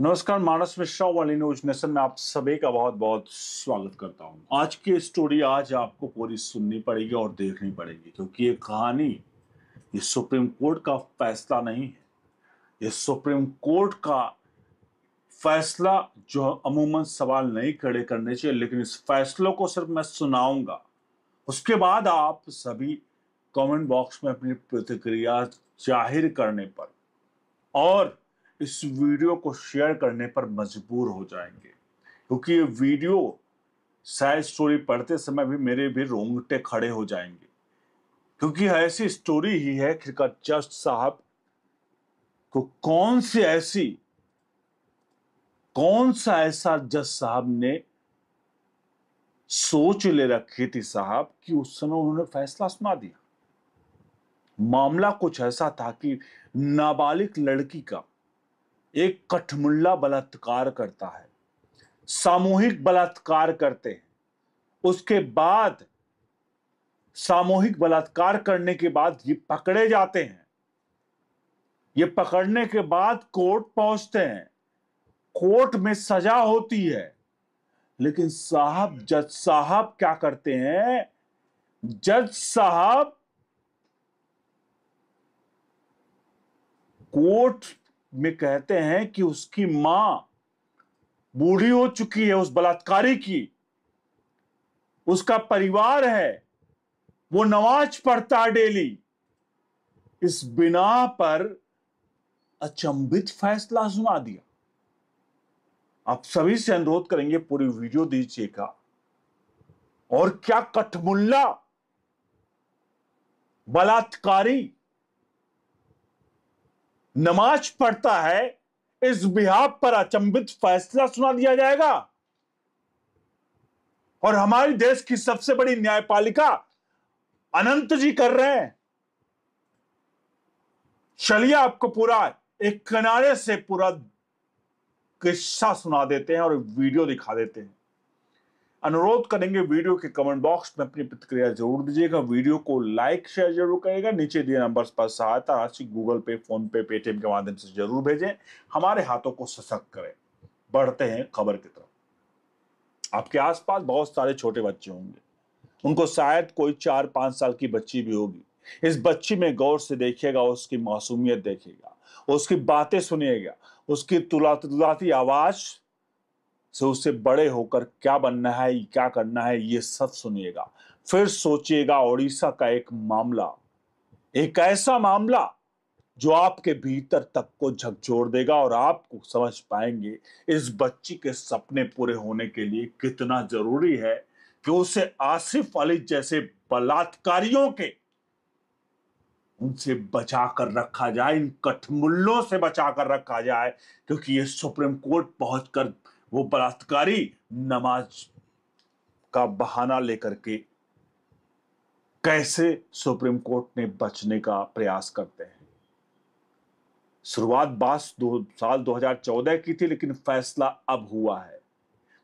नमस्कार मानस मिश्रा वाली news nation में आप सभी का बहुत बहुत स्वागत करता हूं आज की स्टोरी आज आपको पूरी सुननी पड़ेगी और देखनी पड़ेगी क्योंकि ये कहानी ये सुप्रीम कोर्ट का फैसला नहीं है ये सुप्रीम कोर्ट का फैसला जो अमूमन सवाल नहीं खड़े करने चाहिए लेकिन इस फैसलों को सिर्फ मैं सुनाऊंगा उसके बाद आप सभी कमेंट बॉक्स में अपनी प्रतिक्रिया जाहिर करने पर और इस वीडियो को शेयर करने पर मजबूर हो जाएंगे क्योंकि ये वीडियो साइड स्टोरी पढ़ते समय भी मेरे भी रोंगटे खड़े हो जाएंगे क्योंकि ऐसी स्टोरी ही है आखिरकार जस्ट साहब को तो कौन सी ऐसी कौन सा ऐसा जज साहब ने सोच ले रखी थी साहब कि उस समय उन्होंने फैसला सुना दिया मामला कुछ ऐसा था कि नाबालिग लड़की का एक कठमुल्ला बलात्कार करता है सामूहिक बलात्कार करते हैं उसके बाद सामूहिक बलात्कार करने के बाद ये पकड़े जाते हैं ये पकड़ने के बाद कोर्ट पहुंचते हैं कोर्ट में सजा होती है लेकिन साहब जज साहब क्या करते हैं जज साहब कोर्ट में कहते हैं कि उसकी मां बूढ़ी हो चुकी है उस बलात्कारी की उसका परिवार है वो नमाज पढ़ता डेली इस बिना पर अचंभित फैसला सुना दिया आप सभी से अनुरोध करेंगे पूरी वीडियो दीजिएगा और क्या कठमुल्ला बलात्कारी नमाज पढ़ता है इस बिहाब पर अचंबित फैसला सुना दिया जाएगा और हमारी देश की सबसे बड़ी न्यायपालिका अनंत जी कर रहे हैं चलिए आपको पूरा एक किनारे से पूरा किस्सा सुना देते हैं और वीडियो दिखा देते हैं अनुरोध करेंगे वीडियो के कमेंट बॉक्स में अपनी प्रतिक्रिया जरूर दीजिएगा वीडियो को लाइक शेयर जरूर करेगा नीचे दिए नंबर्स पर सहायता राशि गूगल पे फोन पे पेटीएम के माध्यम से जरूर भेजें हमारे हाथों को सशक्त करें बढ़ते हैं खबर की तरफ आपके आसपास बहुत सारे छोटे बच्चे होंगे उनको शायद कोई चार पांच साल की बच्ची भी होगी इस बच्ची में गौर से देखिएगा उसकी मासूमियत देखिएगा उसकी बातें सुनिएगा उसकी तुलाती आवाज़ से उसे बड़े होकर क्या बनना है क्या करना है ये सब सुनिएगा फिर सोचिएगा ओडिशा का एक मामला एक ऐसा मामला जो आपके भीतर तक को झकझोर देगा और आपको समझ पाएंगे इस बच्ची के सपने पूरे होने के लिए कितना जरूरी है कि उसे आसिफ अली जैसे बलात्कारियों के उनसे बचा कर रखा जाए इन कठमुल्लों से बचा कर रखा जाए क्योंकि ये सुप्रीम कोर्ट पहुंचकर वो बलात्कारी नमाज का बहाना लेकर के कैसे सुप्रीम कोर्ट ने बचने का प्रयास करते हैं शुरुआत बास दो साल 2014 की थी लेकिन फैसला अब हुआ है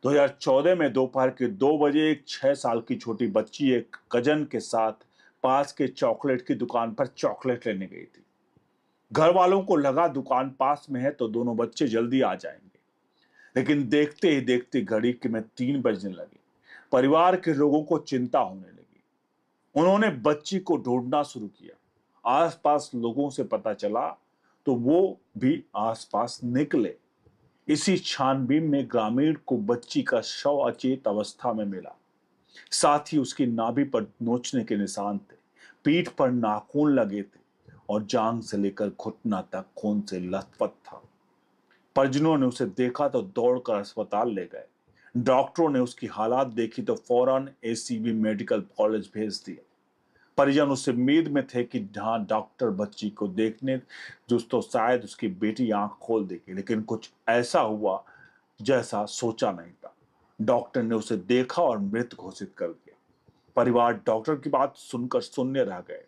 2014 में दोपहर के दो बजे एक छह साल की छोटी बच्ची एक कजन के साथ पास के चॉकलेट की दुकान पर चॉकलेट लेने गई थी घर वालों को लगा दुकान पास में है तो दोनों बच्चे जल्दी आ जाएंगे लेकिन देखते ही देखते घड़ी के में तीन बजने लगे परिवार के लोगों को चिंता होने लगी उन्होंने बच्ची को ढूंढना शुरू किया आसपास लोगों से पता चला तो वो भी आसपास निकले इसी छानबीन में ग्रामीण को बच्ची का शव अचेत अवस्था में मिला साथ ही उसकी नाभि पर नोचने के निशान थे पीठ पर नाखून लगे थे और जांग से लेकर घुटना तक खून से लथपथ था परिजनों ने उसे देखा तो दौड़कर अस्पताल ले गए डॉक्टरों ने उसकी हालात देखी तो फौरन एसीबी मेडिकल कॉलेज भेज दिया परिजन उस उम्मीद में थे कि जहाँ डॉक्टर बच्ची को देखने दोस्तों शायद उसकी बेटी आंख खोल देगी लेकिन कुछ ऐसा हुआ जैसा सोचा नहीं था डॉक्टर ने उसे देखा और मृत घोषित कर दिया परिवार डॉक्टर की बात सुनकर शून्य रह गए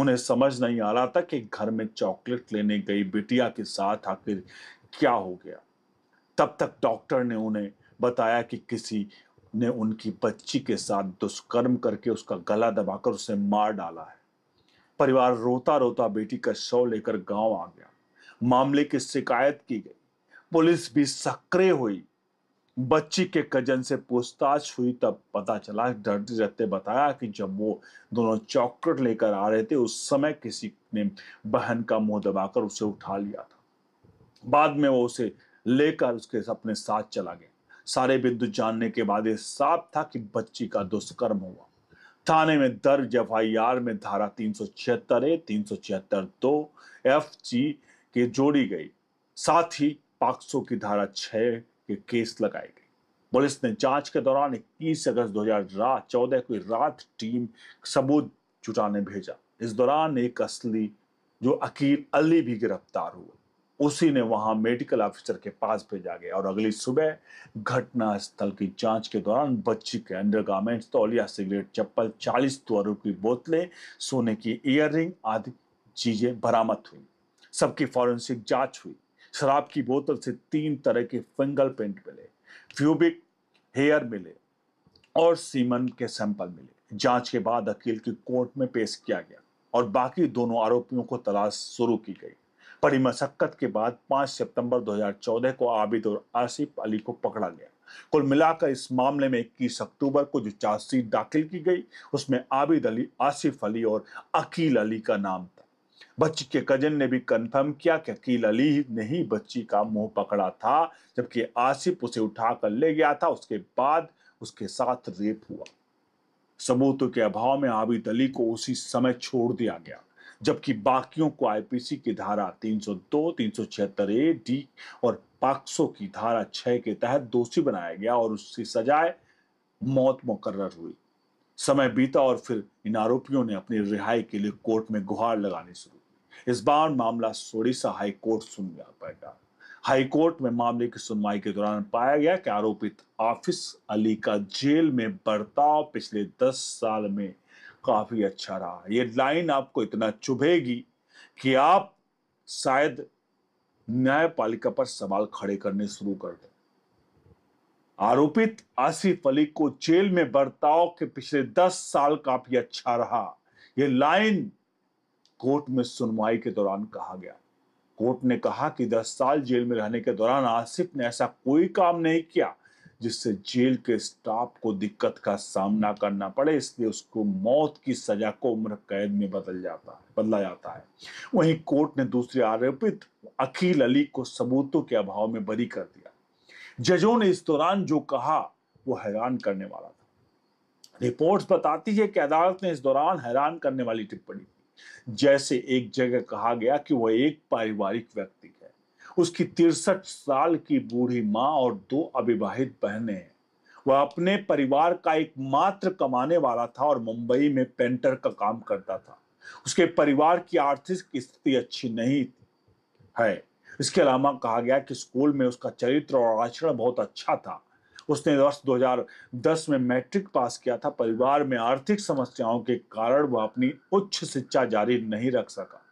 उन्हें समझ नहीं आ रहा था कि घर में चॉकलेट लेने गई बिटिया के साथ आखिर क्या हो गया तब तक डॉक्टर ने उन्हें बताया कि किसी ने उनकी बच्ची के साथ दुष्कर्म करके उसका गला दबाकर उसे मार डाला है परिवार रोता रोता बेटी का शव लेकर गांव आ गया मामले की शिकायत की गई पुलिस भी सक्रिय हुई बच्ची के कजन से पूछताछ हुई तब पता चला डरते डरते बताया कि जब वो दोनों चॉकलेट लेकर आ रहे थे उस समय किसी ने बहन का मुंह दबाकर उसे उठा लिया था बाद में वो उसे लेकर उसके अपने साथ चला गया सारे बिंदु जानने के बाद यह साफ था कि बच्ची का दुष्कर्म हुआ थाने में दर्ज एफ आई आर में धारा तीन सौ छिहत्तर ए तीन सौ छिहत्तर दो एफ जी के जोड़ी गई साथ ही पाक्सो की धारा छह के केस लगाए गई पुलिस ने जांच के दौरान इक्कीस अगस्त दो हजार चौदह को रात टीम सबूत जुटाने भेजा इस दौरान एक असली जो अकील अली भी गिरफ्तार हुआ उसी ने वहां मेडिकल ऑफिसर के पास भेजा गया और अगली सुबह घटना स्थल की जांच के दौरान बच्ची के अंडरगारमेंट्स तौलिया सिगरेट चप्पल चालीस तोलों की बोतलें सोने की इयर आदि चीजें बरामद हुई सबकी फॉरेंसिक जांच हुई शराब की बोतल से तीन तरह के फिंगर प्रिंट मिले फ्यूबिक हेयर मिले और सीमन के सैंपल मिले जांच के बाद अकील की कोर्ट में पेश किया गया और बाकी दोनों आरोपियों को तलाश शुरू की गई बड़ी मशक्कत के बाद 5 सितंबर 2014 को आबिद और आसिफ अली को पकड़ा गया कुल मिलाकर इस मामले में इक्कीस अक्टूबर को जो चार्जशीट दाखिल की गई उसमें आबिद अली आसिफ अली और अकील अली का नाम था बच्ची के कजन ने भी कंफर्म किया कि अकील अली ने ही बच्ची का मुंह पकड़ा था जबकि आसिफ उसे उठा कर ले गया था उसके बाद उसके साथ रेप हुआ सबूतों के अभाव में आबिद अली को उसी समय छोड़ दिया गया जबकि बाकियों को आईपीसी की धारा 302, 376 ए डी और पाक्सो की धारा 6 के तहत दोषी बनाया गया और उसकी सजाए मौत मुकर्र हुई समय बीता और फिर इन आरोपियों ने अपनी रिहाई के लिए कोर्ट में गुहार लगानी शुरू की इस बार मामला सोडिसा हाई कोर्ट सुन गया बैठा हाई कोर्ट में मामले की सुनवाई के दौरान पाया गया कि आरोपित आफिस अली का जेल में बर्ताव पिछले दस साल में काफ़ी अच्छा रहा ये लाइन आपको इतना चुभेगी कि आप शायद न्यायपालिका पर सवाल खड़े करने शुरू कर दें आरोपित आसिफ अली को जेल में बर्ताव के पिछले दस साल काफी अच्छा रहा यह लाइन कोर्ट में सुनवाई के दौरान कहा गया कोर्ट ने कहा कि दस साल जेल में रहने के दौरान आसिफ ने ऐसा कोई काम नहीं किया जिससे जेल के स्टाफ को दिक्कत का सामना करना पड़े इसलिए उसको मौत की सजा को उम्र कैद में बदल जाता है बदला जाता है वहीं कोर्ट ने दूसरे आरोपित अखिल अली को सबूतों के अभाव में बरी कर दिया जजों ने इस दौरान जो कहा वो हैरान करने वाला था रिपोर्ट्स बताती है कि अदालत ने इस दौरान हैरान करने वाली टिप्पणी की जैसे एक जगह कहा गया कि वह एक पारिवारिक व्यक्ति उसकी तिरसठ साल की बूढ़ी माँ और दो अविवाहित बहनें वह अपने परिवार का एकमात्र कमाने वाला था और मुंबई में पेंटर का काम करता था उसके परिवार की आर्थिक स्थिति अच्छी नहीं है इसके अलावा कहा गया कि स्कूल में उसका चरित्र और आचरण बहुत अच्छा था उसने वर्ष 2010 में मैट्रिक पास किया था परिवार में आर्थिक समस्याओं के कारण वह अपनी उच्च शिक्षा जारी नहीं रख सका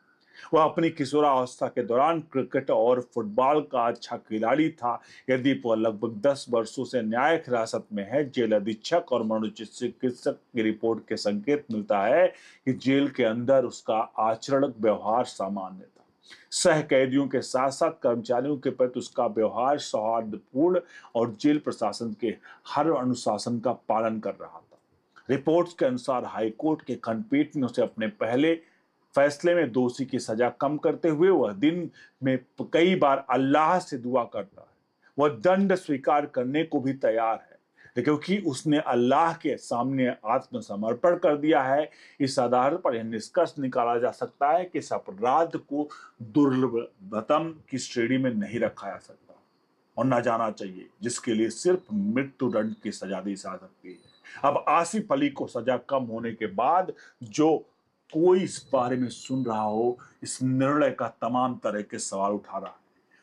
वह अपनी किशोरावस्था के दौरान क्रिकेट और फुटबॉल का अच्छा खिलाड़ी था यदि वह लगभग दस वर्षों से न्यायिक हिरासत में है जेल अधीक्षक और मनोचिकित्सक की रिपोर्ट के संकेत मिलता है कि जेल के अंदर उसका आचरण व्यवहार सामान्य था सह कैदियों के साथ साथ कर्मचारियों के प्रति उसका व्यवहार सौहार्दपूर्ण और जेल प्रशासन के हर अनुशासन का पालन कर रहा था रिपोर्ट्स के अनुसार हाईकोर्ट के खंडपीठ ने उसे अपने पहले फैसले में दोषी की सजा कम करते हुए वह दिन में कई बार अल्लाह से दुआ करता है वह दंड स्वीकार करने को भी तैयार है क्योंकि उसने अल्लाह के सामने आत्मसमर्पण कर दिया है इस आधार पर यह निष्कर्ष निकाला जा सकता है कि इस अपराध को दुर्लभतम की श्रेणी में नहीं रखा जा सकता और न जाना चाहिए जिसके लिए सिर्फ मृत्युदंड की सजा दी जा सकती है अब आसिफ अली को सजा कम होने के बाद जो कोई इस बारे में सुन रहा हो इस निर्णय का तमाम तरह के सवाल उठा रहा है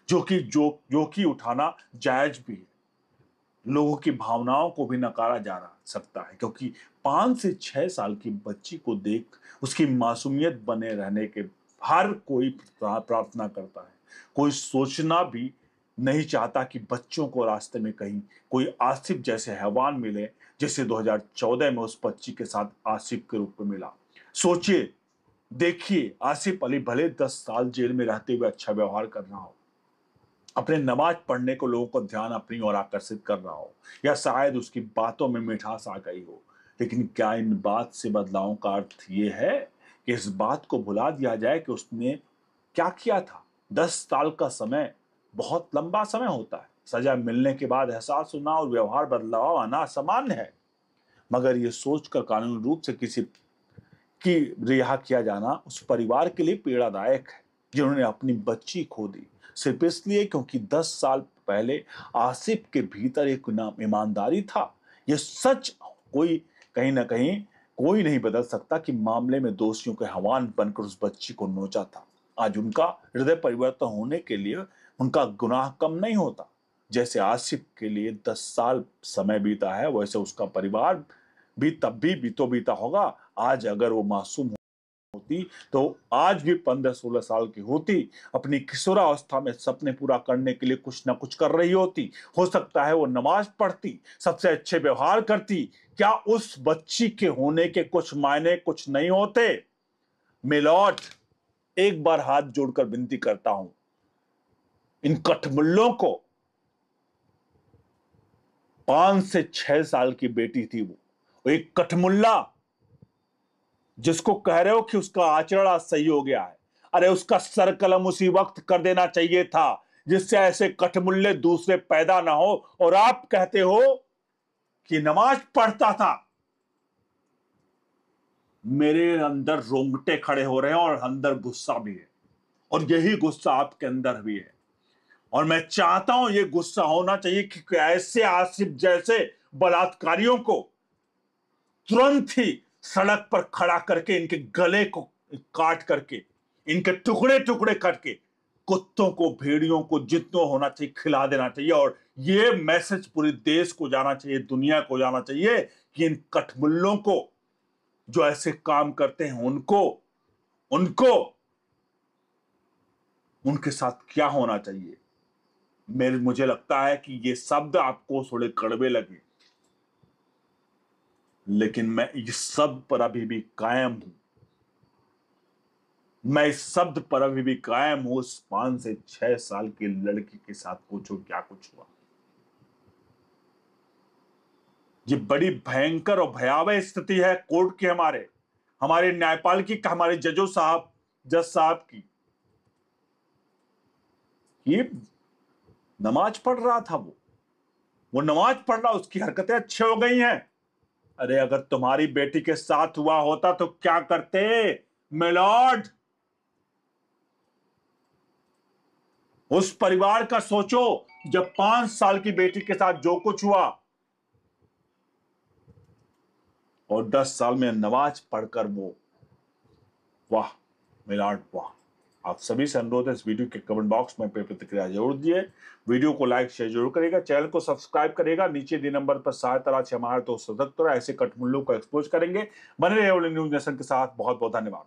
जो कि जो जो कि उठाना जायज भी है लोगों की भावनाओं को भी नकारा जा रहा सकता है क्योंकि पांच से छह साल की बच्ची को देख उसकी मासूमियत बने रहने के हर कोई प्रार्थना करता है कोई सोचना भी नहीं चाहता कि बच्चों को रास्ते में कहीं कोई आसिफ जैसे हैवान मिले जैसे 2014 में उस बच्ची के साथ आसिफ के रूप में मिला सोचिए देखिए आसिफ अली भले दस साल जेल में रहते हुए अच्छा व्यवहार कर रहा हो अपने नमाज पढ़ने को लोगों को ध्यान अपनी ओर आकर्षित कर रहा हो या शायद उसकी बातों में मिठास आ गई हो लेकिन क्या इन बात से बदलावों का अर्थ ये है कि इस बात को भुला दिया जाए कि उसने क्या किया था दस साल का समय बहुत लंबा समय होता है सजा मिलने के बाद एहसास होना और व्यवहार बदलाव आना सामान्य है मगर ये सोचकर कानूनी रूप से किसी कि रिहा किया जाना उस परिवार के लिए पीड़ादायक है जिन्होंने अपनी बच्ची खो दी सिर्फ इसलिए क्योंकि 10 साल पहले आसिफ के भीतर एक नाम ईमानदारी था यह सच कोई कहीं ना कहीं कोई नहीं बदल सकता कि मामले में दोषियों के हवान बनकर उस बच्ची को नोचा था आज उनका हृदय परिवर्तन होने के लिए उनका गुनाह कम नहीं होता जैसे आसिफ के लिए दस साल समय बीता है वैसे उसका परिवार भी तब भी बीतो बीता होगा आज अगर वो मासूम होती तो आज भी पंद्रह सोलह साल की होती अपनी किशोरावस्था में सपने पूरा करने के लिए कुछ ना कुछ कर रही होती हो सकता है वो नमाज पढ़ती सबसे अच्छे व्यवहार करती क्या उस बच्ची के होने के कुछ मायने कुछ नहीं होते मिलौट एक बार हाथ जोड़कर विनती करता हूं इन कठमुल्लों को पांच से छह साल की बेटी थी वो एक कठमुल्ला जिसको कह रहे हो कि उसका आचरण आज सही हो गया है अरे उसका सर कलम उसी वक्त कर देना चाहिए था जिससे ऐसे कठमुल्ले दूसरे पैदा ना हो और आप कहते हो कि नमाज पढ़ता था मेरे अंदर रोंगटे खड़े हो रहे हैं और अंदर गुस्सा भी है और यही गुस्सा आपके अंदर भी है और मैं चाहता हूं ये गुस्सा होना चाहिए कि ऐसे आसिफ जैसे बलात्कारियों को तुरंत ही सड़क पर खड़ा करके इनके गले को काट करके इनके टुकड़े टुकड़े करके कुत्तों को भेड़ियों को जितने होना चाहिए खिला देना चाहिए और ये मैसेज पूरे देश को जाना चाहिए दुनिया को जाना चाहिए कि इन कठमुल्लों को जो ऐसे काम करते हैं उनको उनको उनके साथ क्या होना चाहिए मेरे मुझे लगता है कि ये शब्द आपको थोड़े कड़वे लगे लेकिन मैं इस शब्द पर अभी भी कायम हूं मैं इस शब्द पर अभी भी कायम हूं उस पांच से छह साल की लड़की के साथ पूछो क्या कुछ हुआ ये बड़ी भयंकर और भयावह स्थिति है कोर्ट की हमारे हमारे न्यायपाल की हमारे जजों साहब जज साहब की ये नमाज पढ़ रहा था वो वो नमाज पढ़ रहा उसकी हरकतें अच्छी हो गई हैं अरे अगर तुम्हारी बेटी के साथ हुआ होता तो क्या करते मिलॉर्ड उस परिवार का सोचो जब पांच साल की बेटी के साथ जो कुछ हुआ और दस साल में नवाज पढ़कर वो वाह मिलाड वाह आप सभी से अनुरोध है इस वीडियो के कमेंट बॉक्स में अपनी प्रतिक्रिया जरूर दिए वीडियो को लाइक शेयर जरूर करेगा चैनल को सब्सक्राइब करेगा नीचे दिन नंबर पर सात तलाश हमारे दो सतहत्तर ऐसे कठमूल्यों को एक्सपोज करेंगे बने रहे न्यूज नेशन के साथ बहुत बहुत धन्यवाद